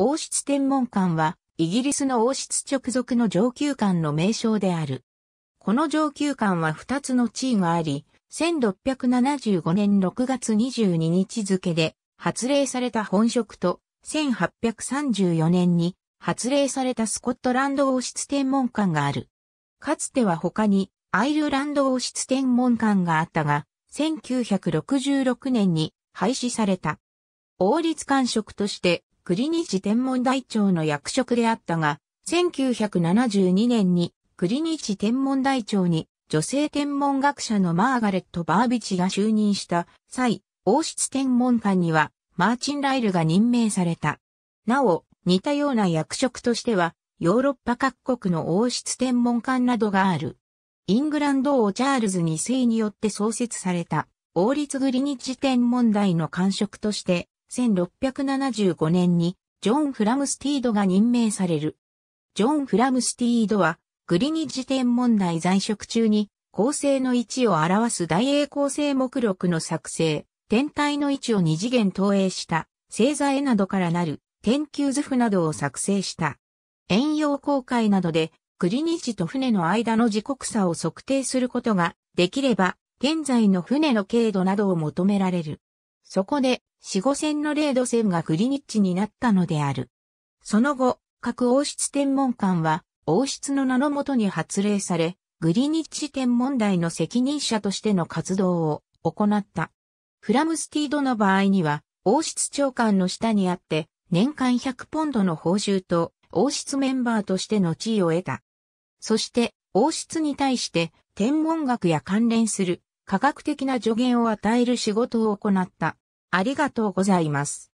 王室天文館は、イギリスの王室直属の上級館の名称である。この上級館は2つの地位があり、1675年6月22日付で発令された本職と、1834年に発令されたスコットランド王室天文館がある。かつては他にアイルランド王室天文館があったが、1966年に廃止された。王立官職として国西天文台長の役職であったが、1972年に国西天文台長に女性天文学者のマーガレット・バービチが就任した際、王室天文館にはマーチン・ライルが任命された。なお、似たような役職としては、ヨーロッパ各国の王室天文館などがある。イングランド王チャールズ2世によって創設された、王立グリニッジ天文台の官職として、1675年にジョン・フラムスティードが任命される。ジョン・フラムスティードはグリニッジ天文台在職中に恒星の位置を表す大英構星目録の作成、天体の位置を二次元投影した星座絵などからなる天球図譜などを作成した。遠洋航海などでグリニッジと船の間の時刻差を測定することができれば、現在の船の経度などを求められる。そこで、四五線の零度線がグリニッチになったのである。その後、各王室天文館は、王室の名のもとに発令され、グリニッチ天文台の責任者としての活動を行った。フラムスティードの場合には、王室長官の下にあって、年間100ポンドの報酬と、王室メンバーとしての地位を得た。そして、王室に対して、天文学や関連する科学的な助言を与える仕事を行った。ありがとうございます。